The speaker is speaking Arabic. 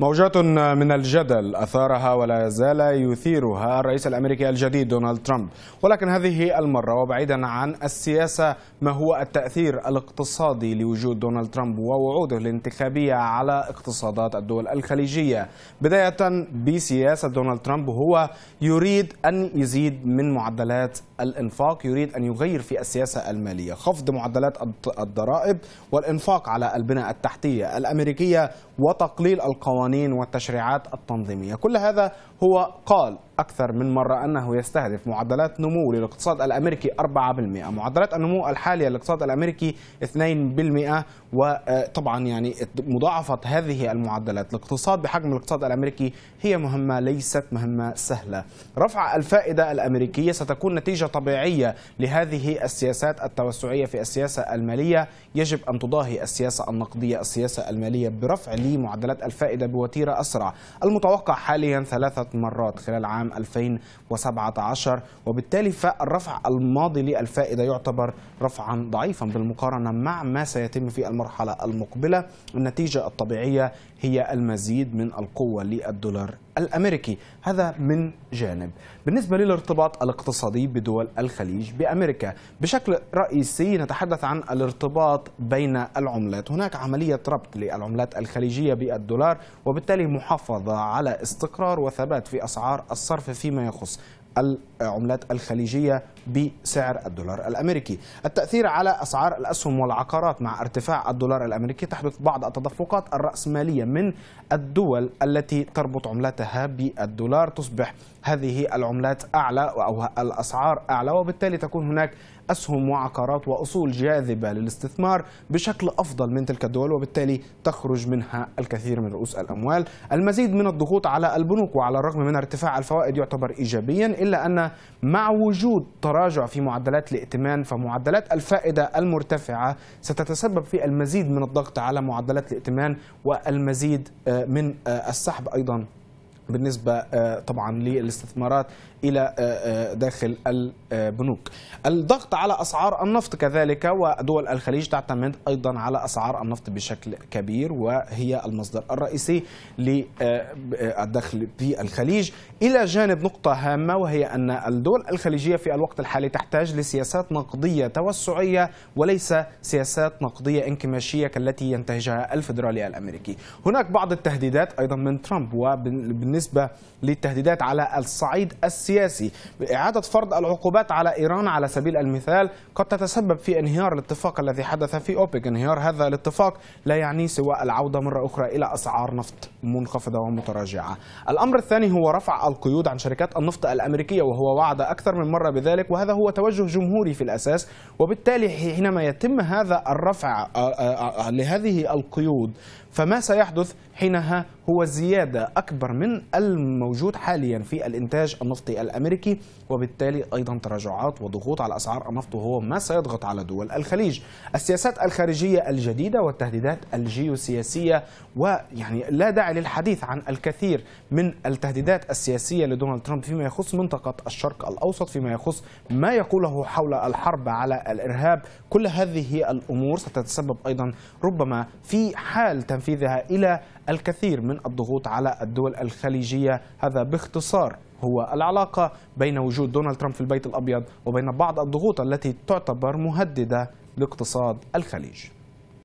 موجات من الجدل أثارها ولا يزال يثيرها الرئيس الأمريكي الجديد دونالد ترامب ولكن هذه المرة وبعيدا عن السياسة ما هو التأثير الاقتصادي لوجود دونالد ترامب ووعوده الانتخابية على اقتصادات الدول الخليجية بداية بسياسة دونالد ترامب هو يريد أن يزيد من معدلات الإنفاق يريد أن يغير في السياسة المالية خفض معدلات الضرائب والإنفاق على البنى التحتية الأمريكية وتقليل القوانين القوانين والتشريعات التنظيمية كل هذا هو قال أكثر من مرة أنه يستهدف معدلات نمو للاقتصاد الأمريكي 4% معدلات النمو الحالية للاقتصاد الأمريكي 2% وطبعا آه، يعني مضاعفة هذه المعدلات الاقتصاد بحجم الاقتصاد الأمريكي هي مهمة ليست مهمة سهلة رفع الفائدة الأمريكية ستكون نتيجة طبيعية لهذه السياسات التوسعية في السياسة المالية يجب أن تضاهي السياسة النقدية السياسة المالية برفع لمعدلات الفائدة بوتيرة أسرع المتوقع حاليا ثلاثة مرات خلال عام 2017 وبالتالي فالرفع الماضي للفائدة يعتبر رفعا ضعيفا بالمقارنة مع ما سيتم في المرحلة المقبلة النتيجة الطبيعية هي المزيد من القوة للدولار الأمريكي هذا من جانب بالنسبة للارتباط الاقتصادي بدول الخليج بأمريكا بشكل رئيسي نتحدث عن الارتباط بين العملات هناك عملية ربط للعملات الخليجية بالدولار وبالتالي محافظة على استقرار وثبات في أسعار الصرف الصرف فيما يخص العملات الخليجية بسعر الدولار الأمريكي التأثير على أسعار الأسهم والعقارات مع ارتفاع الدولار الأمريكي تحدث بعض التدفقات الرأسمالية من الدول التي تربط عملتها بالدولار تصبح هذه العملات أعلى أو الأسعار أعلى وبالتالي تكون هناك أسهم وعقارات وأصول جاذبة للاستثمار بشكل أفضل من تلك الدول وبالتالي تخرج منها الكثير من رؤوس الأموال المزيد من الضغوط على البنوك وعلى الرغم من ارتفاع الفوائد يعتبر إيجابيا إلا أن مع وجود تراجع في معدلات الائتمان فمعدلات الفائدة المرتفعة ستتسبب في المزيد من الضغط على معدلات الائتمان والمزيد آه، من آه، السحب أيضا بالنسبة آه، طبعا للاستثمارات إلى آه، آه، داخل البنوك الضغط على أسعار النفط كذلك ودول الخليج تعتمد أيضا على أسعار النفط بشكل كبير وهي المصدر الرئيسي للدخل في الخليج إلى جانب نقطة هامة وهي أن الدول الخليجية في الوقت الحالي تحتاج لسياسات نقدية توسعية وليس سياسات نقدية انكماشية كالتي ينتهجها الفدرالي الأمريكي هناك بعض التهديدات أيضا من ترامب وبالنسبة بالنسبة للتهديدات على الصعيد السياسي إعادة فرض العقوبات على إيران على سبيل المثال قد تتسبب في انهيار الاتفاق الذي حدث في أوبك انهيار هذا الاتفاق لا يعني سوى العودة مرة أخرى إلى أسعار نفط منخفضة ومتراجعة الأمر الثاني هو رفع القيود عن شركات النفط الأمريكية وهو وعد أكثر من مرة بذلك وهذا هو توجه جمهوري في الأساس وبالتالي حينما يتم هذا الرفع آه، آه، آه، لهذه القيود فما سيحدث حينها هو زيادة أكبر من الموجود حاليا في الانتاج النفطي الامريكي وبالتالي ايضا تراجعات وضغوط على اسعار النفط وهو ما سيضغط على دول الخليج. السياسات الخارجيه الجديده والتهديدات الجيوسياسيه ويعني لا داعي للحديث عن الكثير من التهديدات السياسيه لدونالد ترامب فيما يخص منطقه الشرق الاوسط فيما يخص ما يقوله حول الحرب على الارهاب، كل هذه الامور ستتسبب ايضا ربما في حال تنفيذها الى الكثير من الضغوط على الدول الخليجية هذا باختصار هو العلاقة بين وجود دونالد ترامب في البيت الأبيض وبين بعض الضغوط التي تعتبر مهددة لاقتصاد الخليج